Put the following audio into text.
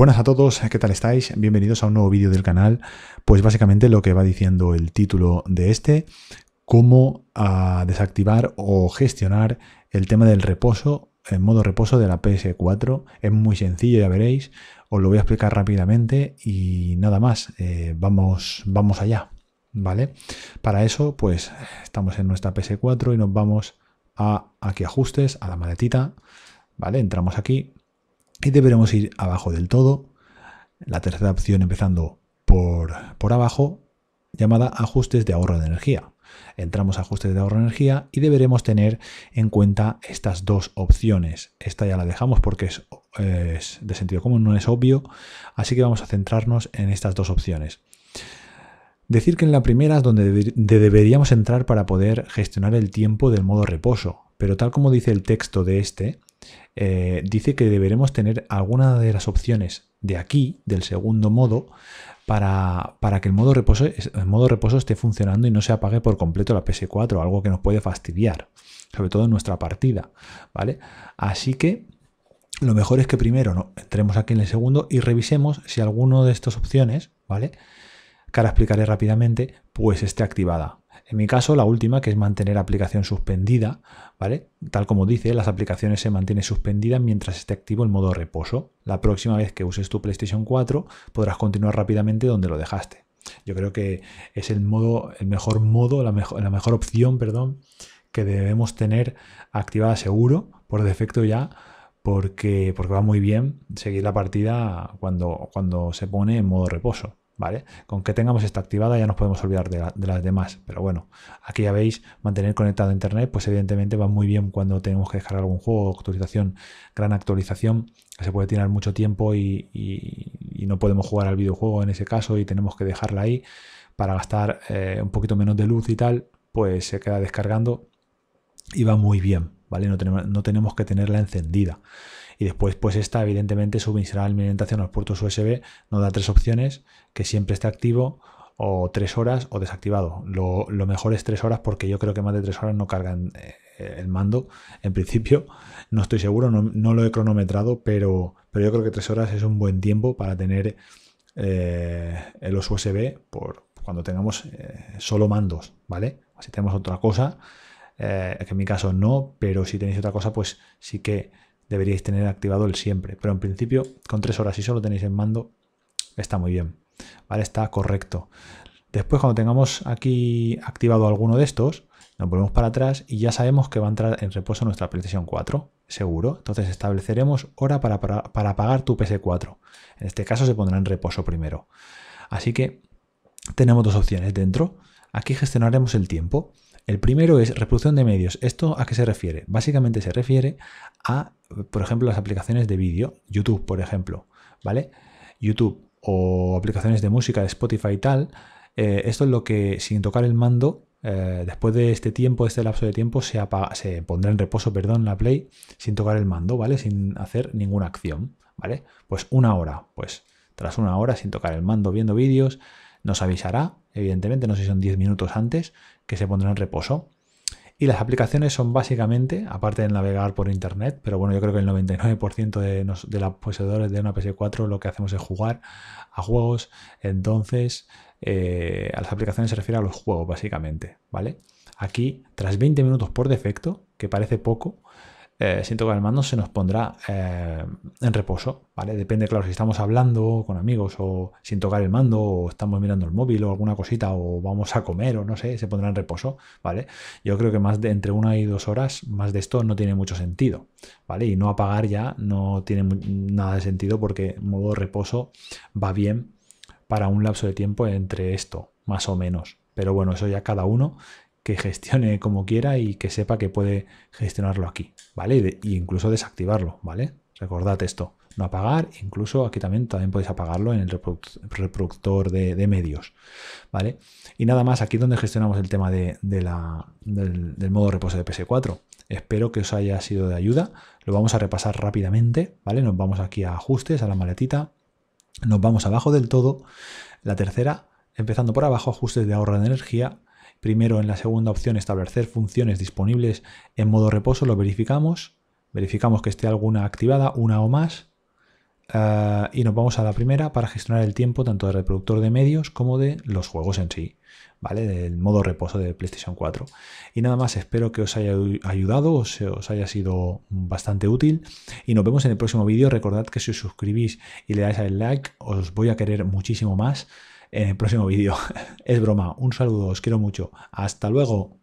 Buenas a todos, ¿qué tal estáis? Bienvenidos a un nuevo vídeo del canal. Pues básicamente lo que va diciendo el título de este, cómo ah, desactivar o gestionar el tema del reposo, en modo reposo de la PS4. Es muy sencillo, ya veréis. Os lo voy a explicar rápidamente y nada más. Eh, vamos, vamos allá, ¿vale? Para eso, pues estamos en nuestra PS4 y nos vamos a aquí ajustes, a la maletita, ¿vale? Entramos aquí y deberemos ir abajo del todo, la tercera opción empezando por, por abajo, llamada ajustes de ahorro de energía. Entramos a ajustes de ahorro de energía y deberemos tener en cuenta estas dos opciones. Esta ya la dejamos porque es de sentido común, no es obvio, así que vamos a centrarnos en estas dos opciones. Decir que en la primera es donde deberíamos entrar para poder gestionar el tiempo del modo reposo, pero tal como dice el texto de este, eh, dice que deberemos tener alguna de las opciones de aquí, del segundo modo, para, que el modo, reposo, el modo reposo esté funcionando y no se apague por completo la PS4, algo que nos puede fastidiar, sobre todo en nuestra partida. ¿vale? Así que lo mejor es que primero ¿no? entremos aquí en el segundo y revisemos si alguna de estas opciones, ¿vale? que ahora explicaré rápidamente, pues esté activada. En mi caso, la última, que es mantener aplicación suspendida, ¿vale? Tal como dice, las aplicaciones se mantienen suspendidas mientras esté activo el modo reposo. La próxima vez que uses tu PlayStation 4 podrás continuar rápidamente donde lo dejaste. Yo creo que es el modo, el mejor modo, la mejor, la mejor opción, perdón, que debemos tener activada seguro, por defecto ya, porque, porque va muy bien seguir la partida cuando, cuando se pone en modo reposo. Con que tengamos esta activada ya nos podemos olvidar de, las demás, pero bueno, aquí ya veis, mantener conectado a internet, pues evidentemente va muy bien cuando tenemos que descargar algún juego, actualización, gran actualización, que se puede tirar mucho tiempo y, no podemos jugar al videojuego en ese caso y tenemos que dejarla ahí para gastar eh, un poquito menos de luz y tal, pues se queda descargando y va muy bien, ¿vale? No tenemos, que tenerla encendida. Y después, pues esta, evidentemente, suministrará alimentación a los puertos USB, nos da tres opciones, que siempre esté activo, o tres horas o desactivado. Lo, mejor es tres horas porque yo creo que más de tres horas no cargan eh, el mando. En principio, no estoy seguro, no, lo he cronometrado, pero, pero yo creo que tres horas es un buen tiempo para tener eh, los USB por cuando tengamos eh, solo mandos, ¿vale? Si tenemos otra cosa, eh, que en mi caso no, pero si tenéis otra cosa, pues sí que deberíais tener activado el siempre. Pero en principio, con tres horas y solo tenéis en mando, está muy bien. ¿Vale? Está correcto. Después, cuando tengamos aquí activado alguno de estos, nos volvemos para atrás y ya sabemos que va a entrar en reposo nuestra PlayStation 4, seguro. Entonces estableceremos hora para, para, para apagar tu PS4. En este caso se pondrá en reposo primero. Así que tenemos dos opciones dentro. Aquí gestionaremos el tiempo. El primero es reproducción de medios. ¿Esto a qué se refiere? Básicamente se refiere a, por ejemplo, las aplicaciones de vídeo, YouTube, por ejemplo, ¿vale? YouTube o aplicaciones de música, de Spotify y tal. Eh, esto es lo que, sin tocar el mando, eh, después de este tiempo, este lapso de tiempo, se, se pondrá en reposo, perdón, la Play, sin tocar el mando, ¿vale? Sin hacer ninguna acción, ¿vale? Pues una hora, pues tras una hora sin tocar el mando, viendo vídeos, nos avisará, evidentemente, no sé si son 10 minutos antes, que se pondrá en reposo. Y las aplicaciones son básicamente, aparte de navegar por internet, pero bueno, yo creo que el 99% de, los poseedores de una PS4 lo que hacemos es jugar a juegos. Entonces, eh, a las aplicaciones se refiere a los juegos, básicamente, ¿vale? Aquí, tras 20 minutos por defecto, que parece poco, eh, sin tocar el mando se nos pondrá eh, en reposo, ¿vale? Depende, claro, si estamos hablando con amigos o sin tocar el mando o estamos mirando el móvil o alguna cosita o vamos a comer o no sé, se pondrá en reposo, ¿vale? Yo creo que más de entre una y dos horas más de esto no tiene mucho sentido, ¿vale? Y no apagar ya no tiene nada de sentido porque modo reposo va bien para un lapso de tiempo entre esto, más o menos. Pero bueno, eso ya cada uno que gestione como quiera y que sepa que puede gestionarlo aquí, ¿vale? Y, incluso desactivarlo, ¿vale? Recordad esto, no apagar, incluso aquí también, también podéis apagarlo en el reproductor de, medios, ¿vale? Y nada más, aquí donde gestionamos el tema de, la, del, del modo reposo de PS4. Espero que os haya sido de ayuda, lo vamos a repasar rápidamente, ¿vale? Nos vamos aquí a ajustes, a la maletita, nos vamos abajo del todo, la tercera, empezando por abajo, ajustes de ahorro de energía, Primero en la segunda opción establecer funciones disponibles en modo reposo, lo verificamos, verificamos que esté alguna activada, una o más, eh, y nos vamos a la primera para gestionar el tiempo tanto del reproductor de medios como de los juegos en sí, ¿vale? Del modo reposo de PlayStation 4. Y nada más, espero que os haya ayudado, os, os haya sido bastante útil, y nos vemos en el próximo vídeo. Recordad que si os suscribís y le dais al like, os voy a querer muchísimo más en el próximo vídeo. es broma, un saludo, os quiero mucho. Hasta luego.